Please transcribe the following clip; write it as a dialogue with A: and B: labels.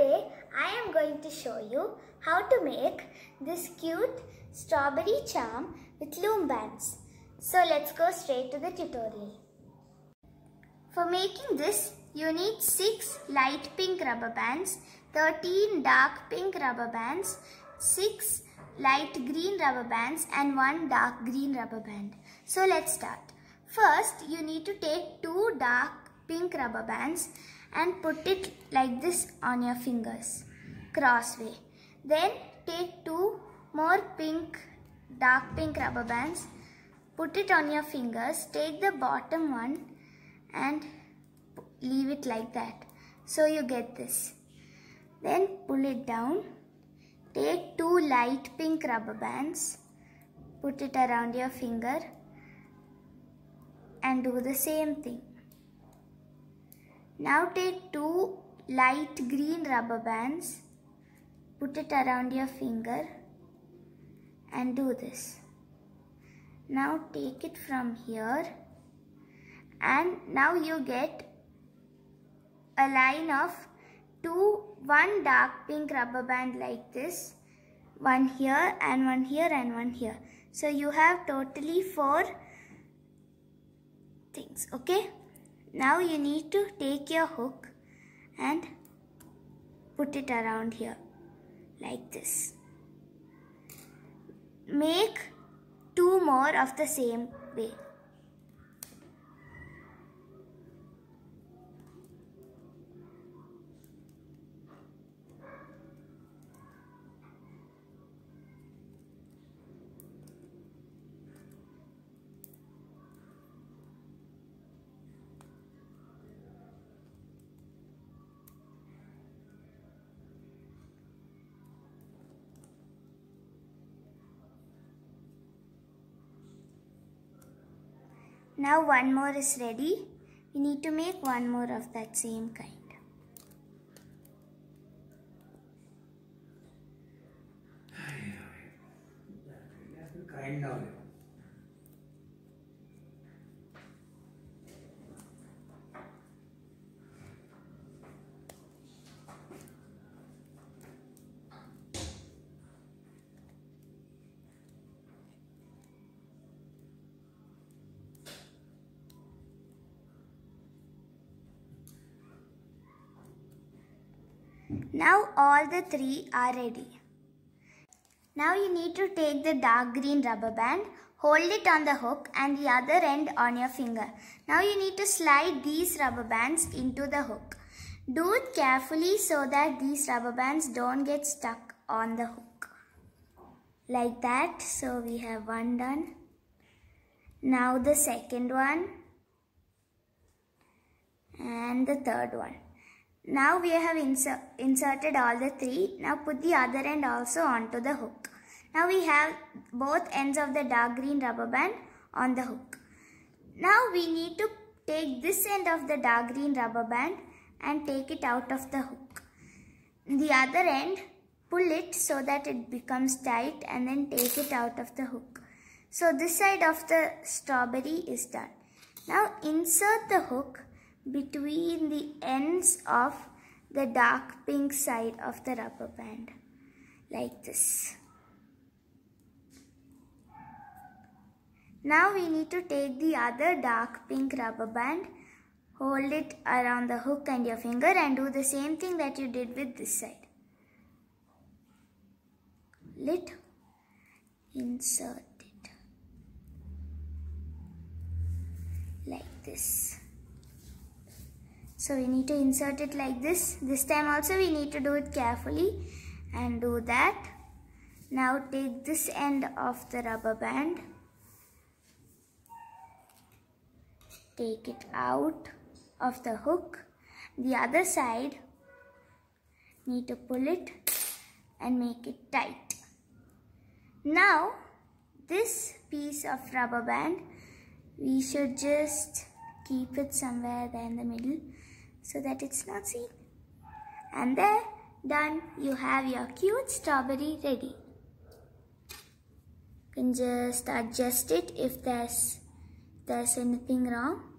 A: Today I am going to show you how to make this cute strawberry charm with loom bands. So let's go straight to the tutorial. For making this you need 6 light pink rubber bands, 13 dark pink rubber bands, 6 light green rubber bands and 1 dark green rubber band. So let's start. First you need to take 2 dark pink rubber bands and put it like this on your fingers crossway. Then take two more pink, dark pink rubber bands, put it on your fingers, take the bottom one and leave it like that. So you get this. Then pull it down, take two light pink rubber bands, put it around your finger and do the same thing. Now take two light green rubber bands, put it around your finger and do this. Now take it from here and now you get a line of two, one dark pink rubber band like this, one here and one here and one here. So you have totally four things, okay? Now you need to take your hook and put it around here like this. Make two more of the same way. Now one more is ready. We need to make one more of that same kind. Kind of. Now all the three are ready. Now you need to take the dark green rubber band, hold it on the hook and the other end on your finger. Now you need to slide these rubber bands into the hook. Do it carefully so that these rubber bands don't get stuck on the hook. Like that, so we have one done. Now the second one and the third one. Now we have inserted all the three. Now put the other end also onto the hook. Now we have both ends of the dark green rubber band on the hook. Now we need to take this end of the dark green rubber band and take it out of the hook. The other end, pull it so that it becomes tight and then take it out of the hook. So this side of the strawberry is done. Now insert the hook between the ends of the dark pink side of the rubber band like this. Now we need to take the other dark pink rubber band, hold it around the hook and your finger and do the same thing that you did with this side. Lit, insert it like this. So we need to insert it like this. This time also we need to do it carefully and do that. Now take this end of the rubber band. Take it out of the hook. The other side need to pull it and make it tight. Now this piece of rubber band we should just keep it somewhere there in the middle so that it's not seen. And there, done, you have your cute strawberry ready. You can just adjust it if there's, if there's anything wrong.